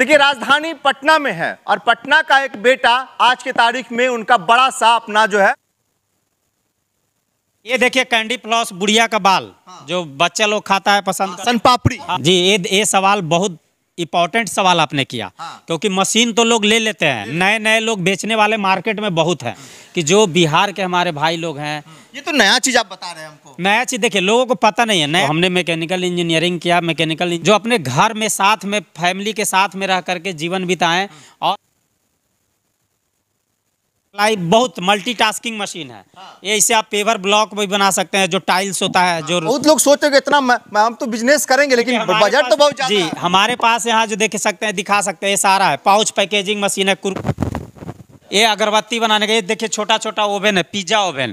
देखिए राजधानी पटना में है और पटना का एक बेटा आज की तारीख में उनका बड़ा सा अपना जो है ये देखिए कैंडी प्लस बुढ़िया का बाल हाँ। जो बच्चा लोग खाता है पसंद हाँ। सन पापड़ी हाँ। जी ये ये सवाल बहुत इम्पोर्टेंट सवाल आपने किया हाँ। क्योंकि मशीन तो लोग ले लेते हैं नए नए लोग बेचने वाले मार्केट में बहुत हैं कि जो बिहार के हमारे भाई लोग हैं हम्म। ये तो नया चीज़ आप बता रहे हैं हमको नया चीज़ देखिए लोगों को पता नहीं है नया हाँ। हमने मैकेनिकल इंजीनियरिंग किया मैकेनिकल जो अपने घर में साथ में फैमिली के साथ में रह करके जीवन बिताए हाँ। और सप्लाई बहुत मल्टीटास्किंग मशीन है हाँ। ये इसे आप पेवर ब्लॉक भी बना सकते हैं जो टाइल्स होता है जो बहुत लोग सोचते हैं इतना हम तो बिजनेस करेंगे लेकिन बजट तो बहुत जी हमारे पास यहाँ जो देख सकते हैं दिखा सकते हैं ये सारा है पाउच पैकेजिंग मशीन है ये अगरबत्ती बनाने का ये देखिए छोटा छोटा ओवन है पिज्जा ओवन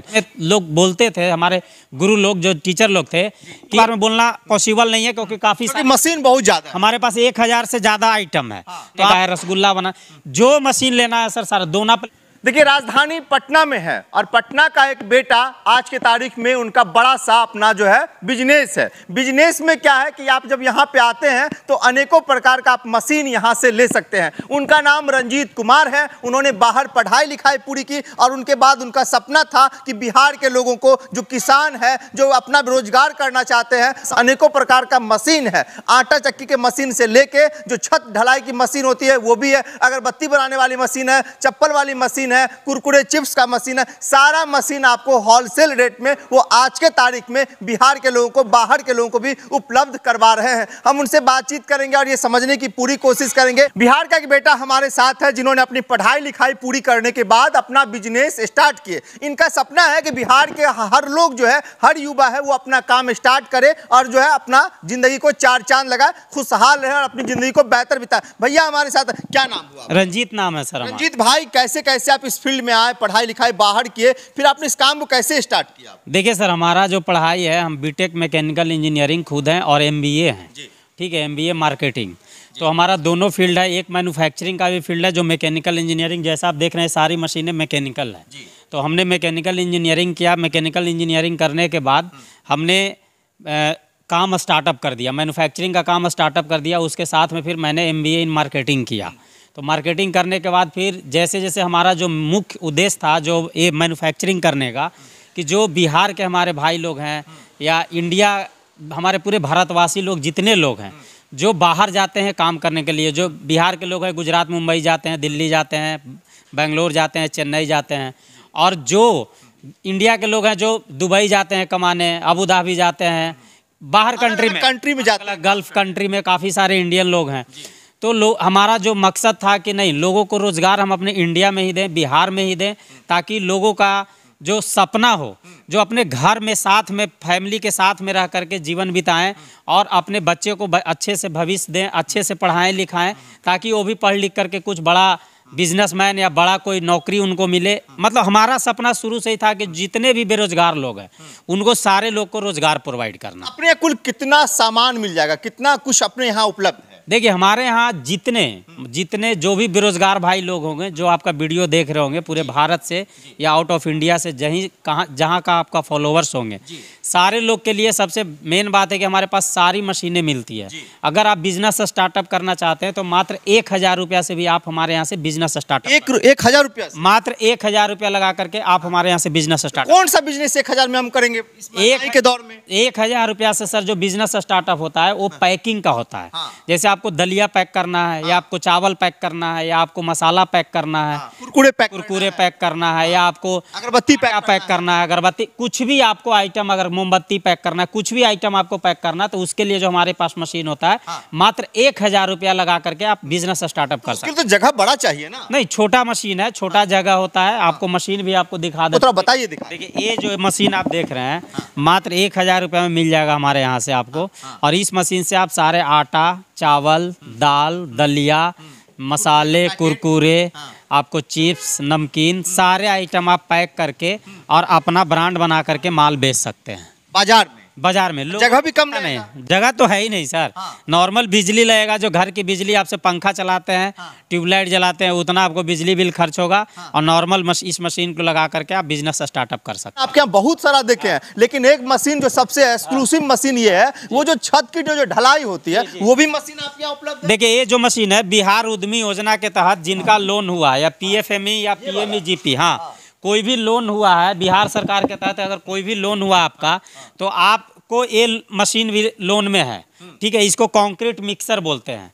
लोग बोलते थे हमारे गुरु लोग जो टीचर लोग थे कि बार में बोलना पॉसिबल नहीं है क्योंकि काफी तो मशीन बहुत ज्यादा हमारे पास एक हजार से ज्यादा आइटम है हाँ, तो है तो रसगुल्ला बना जो मशीन लेना है सर सारा दोना पर... देखिए राजधानी पटना में है और पटना का एक बेटा आज की तारीख में उनका बड़ा सा अपना जो है बिजनेस है बिजनेस में क्या है कि आप जब यहाँ पे आते हैं तो अनेकों प्रकार का आप मशीन यहाँ से ले सकते हैं उनका नाम रंजीत कुमार है उन्होंने बाहर पढ़ाई लिखाई पूरी की और उनके बाद उनका सपना था कि बिहार के लोगों को जो किसान है जो अपना रोजगार करना चाहते हैं अनेकों प्रकार का मशीन है आटा चक्की के मशीन से लेके जो छत ढलाई की मशीन होती है वो भी है अगरबत्ती बनाने वाली मशीन है चप्पल वाली मशीन मशीन है कुरकुरे चिप्स का मशीन है सारा मशीन आपको होलसेल रेट में वो आज के तारीख में बिहार के लोगों को बाहर के लोगों को भी उपलब्ध करवा रहे हैं हम उनसे बातचीत करेंगे और ये समझने की पूरी कोशिश करेंगे बिहार का एक बेटा हमारे साथ है जिन्होंने अपनी पढ़ाई लिखाई पूरी करने के बाद अपना बिजनेस स्टार्ट किए इनका सपना है कि बिहार के हर लोग जो है हर युवा है वो अपना काम स्टार्ट करे और जो है अपना जिंदगी को चार चांद लगाए खुशहाल रहे और अपनी जिंदगी को बेहतर बिताए भैया हमारे साथ क्या नाम हुआ रंजीत नाम है सर रंजीत भाई कैसे कैसे आप इस फील्ड में आए पढ़ाई लिखाई बाहर किए फिर आपने इस काम को कैसे स्टार्ट किया देखिए सर हमारा जो पढ़ाई है हम बीटेक मैकेनिकल इंजीनियरिंग खुद हैं और एम बी ए हैं ठीक है एम बी ए मार्केटिंग तो हमारा दोनों फील्ड है एक मैन्युफैक्चरिंग का भी फील्ड है जो मैकेनिकल इंजीनियरिंग जैसा आप देख रहे हैं सारी मशीनें मैकेनिकल है तो हमने मैकेनिकल इंजीनियरिंग किया मैकेनिकल इंजीनियरिंग करने के बाद हम्म। हमने काम स्टार्टअप कर दिया मैन्युफैक्चरिंग का काम स्टार्टअप कर दिया उसके साथ में फिर मैंने एमबीए इन मार्केटिंग किया तो मार्केटिंग करने के बाद फिर जैसे जैसे हमारा जो मुख्य उद्देश्य था जो ये मैन्युफैक्चरिंग करने का कि जो बिहार के हमारे भाई लोग हैं या इंडिया हमारे पूरे भारतवासी लोग जितने लोग हैं जो बाहर जाते हैं काम करने के लिए जो बिहार के लोग हैं गुजरात मुंबई जाते हैं दिल्ली जाते हैं बेंगलोर जाते हैं चेन्नई जाते हैं और जो इंडिया के लोग हैं जो दुबई जाते हैं कमाने अबूधाबी जाते हैं बाहर कंट्री में कंट्री में जाते हैं गल्फ कंट्री में काफ़ी सारे इंडियन लोग हैं तो लो हमारा जो मकसद था कि नहीं लोगों को रोज़गार हम अपने इंडिया में ही दें बिहार में ही दें ताकि लोगों का जो सपना हो जो अपने घर में साथ में फैमिली के साथ में रह करके जीवन बिताएं और अपने बच्चे को अच्छे से भविष्य दें अच्छे से पढ़ाएं लिखाएं ताकि वो भी पढ़ लिख करके कुछ बड़ा बिजनेसमैन या बड़ा कोई नौकरी उनको मिले मतलब हमारा सपना शुरू से ही था कि जितने भी बेरोजगार लोग हैं उनको सारे लोग को रोजगार प्रोवाइड करना अपने कुल कितना सामान मिल जाएगा कितना कुछ अपने यहाँ उपलब्ध देखिए हमारे यहाँ जितने जितने जो भी बेरोजगार भाई लोग होंगे जो आपका वीडियो देख रहे होंगे पूरे भारत से या आउट ऑफ इंडिया से जहीं कहाँ जहाँ का आपका फॉलोअर्स होंगे सारे लोग के लिए सबसे मेन बात है कि हमारे पास सारी मशीनें मिलती है अगर आप बिजनेस स्टार्टअप करना चाहते हैं तो मात्र एक हज़ार रुपया से भी आप हमारे यहाँ से बिजनेस स्टार्टअप एक, एक हज़ार रुपया मात्र एक हज़ार रुपया लगा करके आप हमारे यहाँ से बिजनेस स्टार्ट कौन सा बिजनेस एक हज़ार में हम करेंगे एक के दौर में एक हज़ार रुपया से सर जो बिजनेस स्टार्टअप होता है वो पैकिंग हाँ। का होता है हाँ। जैसे आपको दलिया पैक करना है या हाँ। आपको चावल पैक करना है या आपको मसाला पैक करना है कुरकुरे पैक कुरकुरे पैक करना है या आपको अगरबत्ती पैक पैक करना है अगरबत्ती कुछ भी आपको आइटम अगर मोमबत्ती पैक करना है कुछ भी आइटम आपको पैक करना है तो उसके लिए जो हमारे पास मशीन होता है हाँ। मात्र एक हजार रुपया लगा करके आप बिजनेस स्टार्टअप कर सकते तो जगह बड़ा चाहिए ना नहीं छोटा मशीन है छोटा हाँ। जगह होता है आपको मशीन हाँ। भी आपको दिखा दे बताइए देखिए ये जो मशीन आप देख रहे हैं हाँ। मात्र एक हजार में मिल जाएगा हमारे यहाँ से आपको हाँ, और इस मशीन से आप सारे आटा चावल दाल दलिया मसाले कुरकुरे हाँ। आपको चिप्स नमकीन सारे आइटम आप पैक करके और अपना ब्रांड बना करके माल बेच सकते हैं बाजार बाजार में लोग जगह भी कम नहीं है जगह तो है ही नहीं सर हाँ। नॉर्मल बिजली लगेगा जो घर की बिजली आपसे पंखा चलाते हैं हाँ। ट्यूबलाइट जलाते हैं उतना आपको बिजली बिल खर्च होगा हाँ। और नॉर्मल इस मशीन को लगा करके आप बिजनेस स्टार्टअप कर सकते हैं आपके यहाँ बहुत सारा देखे हैं लेकिन एक मशीन जो सबसे एक्सक्लूसिव मशीन ये है वो जो छत की जो ढलाई होती है वो भी मशीन आपके यहाँ उपलब्ध देखिये ये जो मशीन है बिहार उद्यमी योजना के तहत जिनका लोन हुआ या पी e या पी e हाँ कोई भी लोन हुआ है बिहार सरकार के तहत अगर कोई भी लोन हुआ आपका तो आपको ये मशीन भी लोन में है ठीक है इसको कंक्रीट मिक्सर बोलते हैं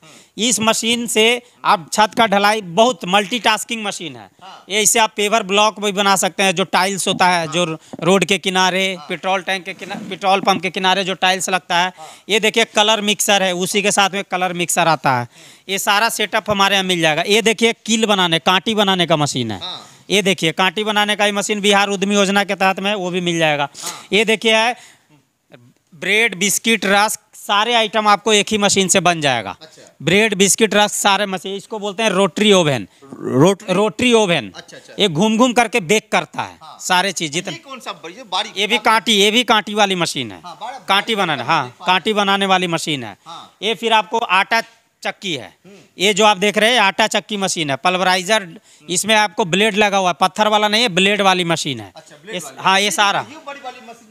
इस मशीन से आप छत का ढलाई बहुत मल्टीटास्किंग मशीन है ये इससे आप पेवर ब्लॉक भी बना सकते हैं जो टाइल्स होता है जो रोड के किनारे पेट्रोल टैंक के किनारे पेट्रोल पंप के किनारे जो टाइल्स लगता है ये देखिए कलर मिक्सर है उसी के साथ में कलर मिक्सर आता है ये सारा सेटअप हमारे यहाँ मिल जाएगा ये देखिए कील बनाने कांटी बनाने का मशीन है ये देखिए कांटी बनाने का ही मशीन बिहार उद्यमी योजना के तहत में वो भी मिल जाएगा ये देखिए है ब्रेड बिस्किट रस सारे आइटम आपको एक ही मशीन से बन जाएगा अच्छा। ब्रेड बिस्किट रस सारे मशीन इसको बोलते हैं रोटरी ओवन रोट, रोटरी ओवन अच्छा, अच्छा। ये घूम घूम करके बेक करता है हाँ। सारे चीज जितने कौन सा बारी ये भी कांटी ये भी कांटी वाली मशीन है हाँ, कांटी बनाने हाँ कांटी बनाने वाली मशीन है हाँ। ये फिर आपको आटा चक्की है ये जो आप देख रहे हैं आटा चक्की मशीन है पल्वराइजर इसमें आपको ब्लेड लगा हुआ है पत्थर वाला नहीं है ब्लेड वाली मशीन है अच्छा, वाली। हाँ ये सारा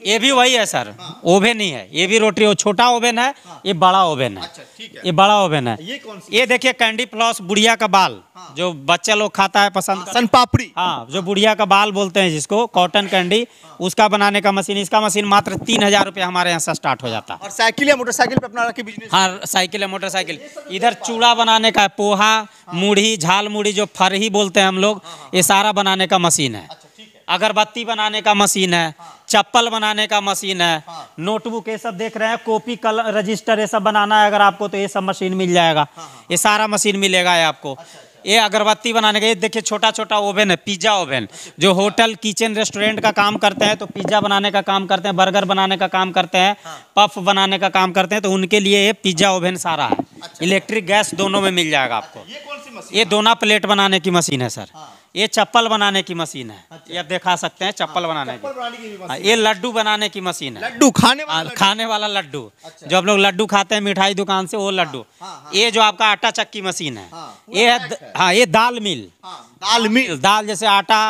ये भी वही है सर हाँ। ओवेन ही है ये भी रोटरी वो छोटा ओवेन है हाँ। ये बड़ा ओवेन अच्छा, है।, ये बड़ा ओवेन है ये कौन सी ये देखिए कैंडी प्लस बुढ़िया का बाल हाँ। जो बच्चे लोग खाता है पसंद सन पापड़ी हाँ जो बुढ़िया का बाल बोलते हैं जिसको कॉटन कैंडी उसका बनाने का मशीन इसका मशीन मात्र तीन हजार रुपया हमारे यहाँ से स्टार्ट हो जाता है और साइकिल या मोटरसाइकिल पे अपना बिजनेस हाँ साइकिल या मोटरसाइकिल इधर चूड़ा बनाने का पोहा मुढ़ी झाल मुढ़ी जो फरही बोलते हैं हम लोग ये सारा बनाने का मशीन अच्छा, है अगरबत्ती बनाने का मशीन है चप्पल बनाने का मशीन है हाँ। नोटबुक ये सब देख रहे हैं कॉपी कल रजिस्टर ये सब बनाना है अगर आपको तो ये सब मशीन मिल जाएगा हाँ, हाँ, ये सारा मशीन मिलेगा ये आपको अच्छा, अच्छा। ये अगरबत्ती बनाने का ये देखिए छोटा छोटा ओवन है पिज्जा ओवन जो होटल किचन रेस्टोरेंट का काम करते हैं तो पिज्जा बनाने का काम करते हैं बर्गर बनाने का काम करते हैं हाँ। पफ बनाने का काम करते हैं तो उनके लिए ये पिज्जा ओवन सारा है अच्छा। इलेक्ट्रिक गैस दोनों में मिल जाएगा अच्छा, आपको ये दोना प्लेट बनाने की मशीन है सर हाँ। ये चप्पल बनाने की मशीन है अच्छा। ये आप देखा सकते हैं चप्पल हाँ, बनाने की हाँ, ये लड्डू बनाने की मशीन है लड्डू खाने वाला हाँ, लड्डू। खाने वाला लड्डू अच्छा। जो आप लोग लड्डू खाते हैं मिठाई दुकान से वो लड्डू ये जो आपका आटा चक्की मशीन है ये हाँ ये दाल मिल दाल मिल दाल जैसे आटा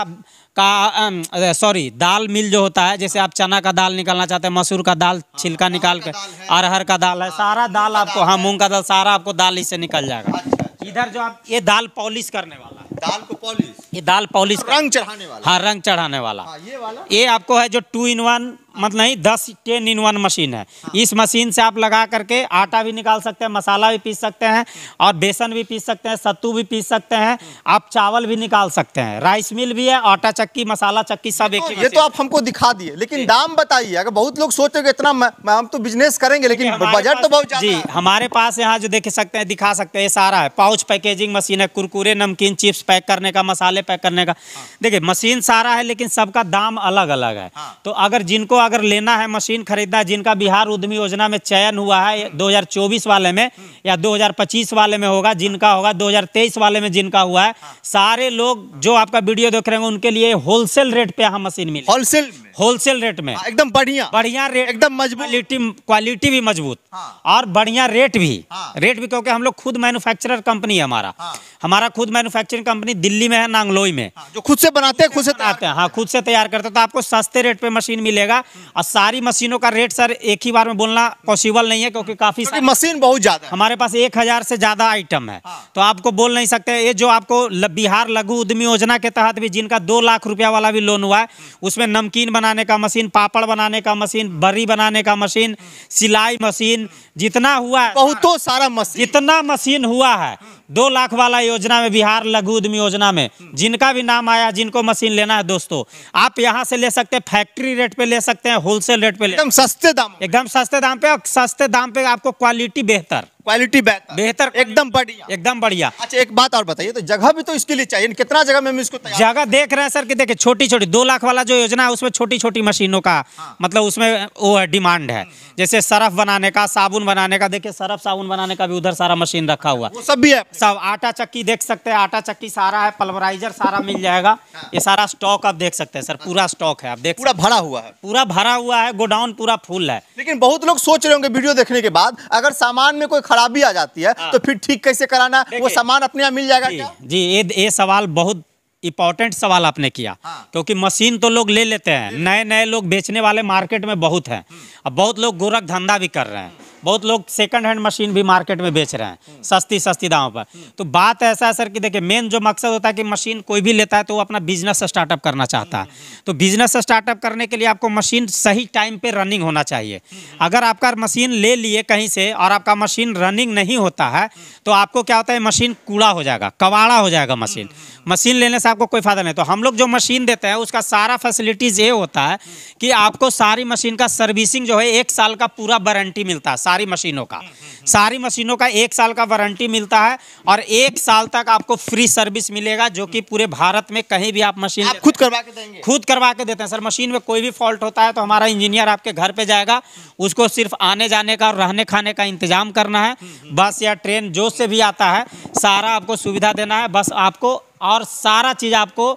का सॉरी दाल मिल जो होता है जैसे आप चना का दाल निकालना चाहते हैं मसूर का दाल छिलका निकाल के अरहर का दाल है सारा दाल आपको हाँ मूंग का दाल सारा आपको दाल इससे निकल जाएगा अच्छा, अच्छा। इधर जो आप ये दाल पॉलिश करने वाला दाल को पॉलिश ये दाल पॉलिश रंग चढ़ाने वाला हाँ रंग चढ़ाने वाला हाँ, ये वाला ये आपको है जो टू इन वन मतलब नहीं दस टेन इन वन मशीन है हाँ। इस मशीन से आप लगा करके आटा भी निकाल सकते हैं मसाला भी पीस सकते हैं हाँ। और बेसन भी पीस सकते हैं सत्तू भी पीस सकते हैं हाँ। आप चावल भी निकाल सकते हैं राइस मिल भी है आटा चक्की मसाला चक्की सब एक ये तो, तो आप हमको दिखा दिए लेकिन दाम बताइए अगर बहुत लोग सोच रहे इतना हम तो बिजनेस करेंगे लेकिन बजट तो बहुत जी हमारे पास यहाँ जो देख सकते हैं दिखा सकते हैं ये सारा है पाउच पैकेजिंग मशीन है कुरकुरे नमकीन चिप्स पैक करने का मसाले पैक करने का हाँ। देखिये मशीन सारा है लेकिन सबका दाम अलग अलग है तो अगर जिनको अगर लेना है मशीन खरीदना है जिनका बिहार उद्यमी योजना में चयन हुआ है 2024 वाले में या 2025 वाले में होगा जिनका होगा 2023 वाले में जिनका हुआ है सारे लोग जो आपका वीडियो देख रहे हैं उनके लिए होलसेल रेट पे यहाँ मशीन मिले होलसेल होलसेल रेट में हाँ, एकदम बढ़िया बढ़िया रेट एकदम मजबूत क्वालिटी भी मजबूत हाँ। और बढ़िया रेट भी हाँ। रेट भी क्योंकि हम लोग खुद मैन्युफैक्चरर कंपनी है हमारा हाँ। हमारा खुद मैन्युफैक्चरिंग कंपनी दिल्ली में है नांगलोई में हाँ। जो खुद से बनाते हैं खुद से बनाते हैं हाँ खुद से तैयार करते हैं तो आपको सस्ते रेट पे मशीन मिलेगा और सारी मशीनों का रेट सर एक ही बार में बोलना पॉसिबल नहीं है क्योंकि काफी क्योंकि मशीन बहुत ज्यादा हमारे पास एक हजार से ज्यादा आइटम है हाँ। तो आपको बोल नहीं सकते ये जो आपको बिहार लघु उद्यमी योजना के तहत भी जिनका दो लाख रुपया वाला भी लोन हुआ है उसमें नमकीन बनाने का मशीन पापड़ बनाने का मशीन बरी बनाने का मशीन सिलाई मशीन जितना हुआ है बहुतों सारा मशीन जितना मशीन हुआ है दो लाख वाला योजना में बिहार लघु उद्यम योजना में जिनका भी नाम आया जिनको मशीन लेना है दोस्तों आप यहाँ से ले सकते हैं फैक्ट्री रेट पे ले सकते हैं होलसेल रेट पे एकदम सस्ते दाम एकदम सस्ते दाम पे और सस्ते दाम पे आपको क्वालिटी बेहतर क्वालिटी बेहतर एकदम बढ़िया एकदम बढ़िया अच्छा एक बात और बताइए तो जगह भी तो इसके लिए चाहिए कितना जगह में इसको जगह देख रहे हैं सर कि देखिए छोटी छोटी दो लाख वाला जो योजना है उसमें छोटी छोटी मशीनों का हाँ। मतलब उसमें वो है डिमांड है हम्म, हम्म। जैसे सरफ बनाने का साबुन बनाने का देखिए सरफ साबुन बनाने का भी उधर सारा मशीन रखा हुआ वो सब भी है सब आटा चक्की देख सकते हैं आटा चक्की सारा है पल्वराइजर सारा मिल जाएगा हाँ। ये सारा स्टॉक आप देख सकते हैं सर पूरा स्टॉक है आप देख पूरा भरा हुआ है पूरा भरा हुआ है गोडाउन पूरा फुल है लेकिन बहुत लोग सोच रहे होंगे वीडियो देखने के बाद अगर सामान में कोई खराबी आ जाती है हाँ। तो फिर ठीक कैसे कराना वो सामान अपने यहाँ मिल जाएगा जी, ये सवाल बहुत इम्पोर्टेंट सवाल आपने किया हाँ। क्योंकि मशीन तो लोग ले लेते हैं नए नए लोग बेचने वाले मार्केट में बहुत हैं हम्म। अब बहुत लोग गोरख धंधा भी कर रहे हैं बहुत लोग सेकंड हैंड मशीन भी मार्केट में बेच रहे हैं हम्म। सस्ती सस्ती दामों पर हम्म। तो बात ऐसा है सर कि देखिए मेन जो मकसद होता है कि मशीन कोई भी लेता है तो वो अपना बिजनेस स्टार्टअप करना चाहता है हम्म। तो बिजनेस स्टार्टअप करने के लिए आपको मशीन सही टाइम पर रनिंग होना चाहिए अगर आपका मशीन ले लिए कहीं से और आपका मशीन रनिंग नहीं होता है तो आपको क्या होता है मशीन कूड़ा हो जाएगा कबाड़ा हो जाएगा मशीन मशीन लेने से आपको कोई फायदा नहीं तो हम लोग जो मशीन देते हैं उसका सारा फैसिलिटीज़ ये होता है कि आपको सारी मशीन का सर्विसिंग जो है एक साल का पूरा वारंटी मिलता है सारी मशीनों का सारी मशीनों का एक साल का वारंटी मिलता है और एक साल तक आपको फ्री सर्विस मिलेगा जो कि पूरे भारत में कहीं भी आप मशीन आप खुद करवा के देंगे खुद करवा के देते हैं सर मशीन में कोई भी फॉल्ट होता है तो हमारा इंजीनियर आपके घर पे जाएगा उसको सिर्फ आने जाने का और रहने खाने का इंतजाम करना है बस या ट्रेन जो से भी आता है सारा आपको सुविधा देना है बस आपको और सारा चीज़ आपको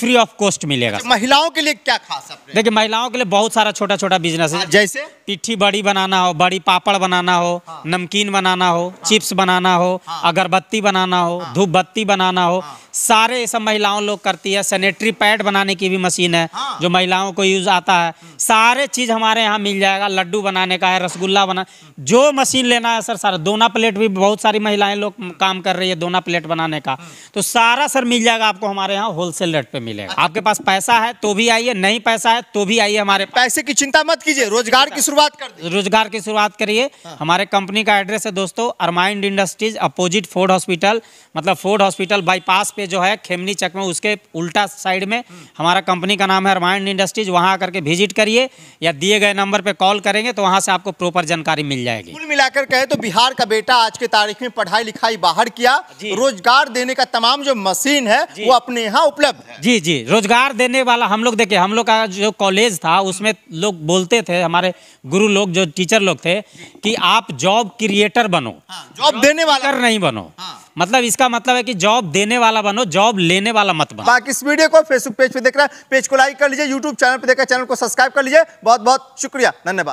फ्री ऑफ कॉस्ट मिलेगा अच्छा, महिलाओं के लिए क्या खास है देखिए महिलाओं के लिए बहुत सारा छोटा छोटा बिजनेस है हाँ, जैसे पिट्ठी बड़ी बनाना हो बड़ी पापड़ बनाना हो हाँ। नमकीन बनाना हो हाँ। चिप्स बनाना हो हाँ। अगरबत्ती बनाना हो हाँ। धूप बत्ती बनाना हो हाँ। सारे सब महिलाओं लोग करती है सैनिटरी पैड बनाने की भी मशीन है हाँ। जो महिलाओं को यूज आता है हम्म। सारे चीज हमारे यहाँ मिल जाएगा लड्डू बनाने का है रसगुल्ला बना जो मशीन लेना है सर सारा दोना प्लेट भी बहुत सारी महिलाएं लोग काम कर रही है दोना प्लेट बनाने का हाँ। तो सारा सर मिल जाएगा आपको हमारे यहाँ होलसेल रेट पे मिलेगा आपके पास पैसा है तो भी आइए नहीं पैसा है तो भी आइए हमारे पैसे की चिंता मत कीजिए रोजगार की शुरुआत कर रोजगार की शुरुआत करिए हाँ। हमारे कंपनी का एड्रेस है दोस्तों अरमाइंड इंडस्ट्रीज अपोजिट फोर्ड हॉस्पिटल मतलब फोर्ड हॉस्पिटल बाईपास पे जो है खेमनी चक में उसके उल्टा साइड में हमारा कंपनी का नाम है अरमाइंड इंडस्ट्रीज वहाँ आकर के विजिट करिए या दिए गए नंबर पर कॉल करेंगे तो वहाँ से आपको प्रॉपर जानकारी मिल जाएगी कुल मिलाकर कहे तो बिहार का बेटा आज के तारीख में पढ़ाई लिखाई बाहर किया रोजगार देने का तमाम जो मशीन है वो अपने यहाँ उपलब्ध है जी जी जी रोजगार देने वाला हम लोग देखिए हम लोग का जो कॉलेज था उसमें लोग बोलते थे हमारे गुरु लोग जो टीचर लोग थे कि आप जॉब क्रिएटर बनो हाँ, जॉब देने वाला नहीं बनो हाँ। मतलब इसका मतलब है कि जॉब देने वाला बनो जॉब लेने वाला मत बनो बाकी इस वीडियो को फेसबुक पेज पे देख रहे हैं पेज को लाइक कर लीजिए यूट्यूब चैनल पर देख चैनल को सब्सक्राइब कर लीजिए बहुत बहुत शुक्रिया धन्यवाद